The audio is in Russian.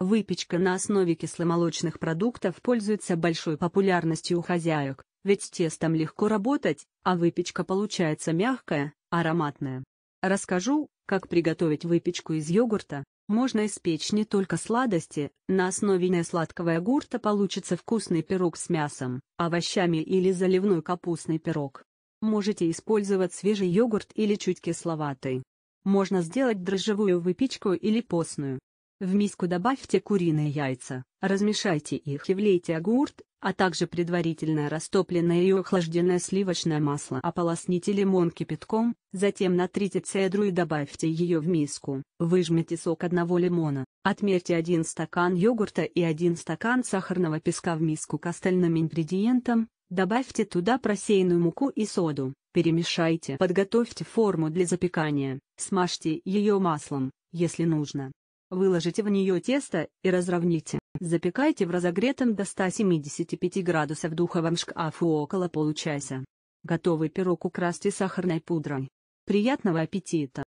Выпечка на основе кисломолочных продуктов пользуется большой популярностью у хозяек, ведь тестом легко работать, а выпечка получается мягкая, ароматная. Расскажу, как приготовить выпечку из йогурта. Можно испечь не только сладости, на основе несладкого йогурта получится вкусный пирог с мясом, овощами или заливной капустный пирог. Можете использовать свежий йогурт или чуть кисловатый. Можно сделать дрожжевую выпечку или постную. В миску добавьте куриные яйца, размешайте их и влейте огурт, а также предварительно растопленное и охлажденное сливочное масло. Ополосните лимон кипятком, затем натрите цедру и добавьте ее в миску. Выжмите сок одного лимона, отмерьте один стакан йогурта и один стакан сахарного песка в миску к остальным ингредиентам, добавьте туда просеянную муку и соду, перемешайте. Подготовьте форму для запекания, смажьте ее маслом, если нужно. Выложите в нее тесто и разровните. Запекайте в разогретом до 175 градусов духовом шкафу около получаса. Готовый пирог украсьте сахарной пудрой. Приятного аппетита!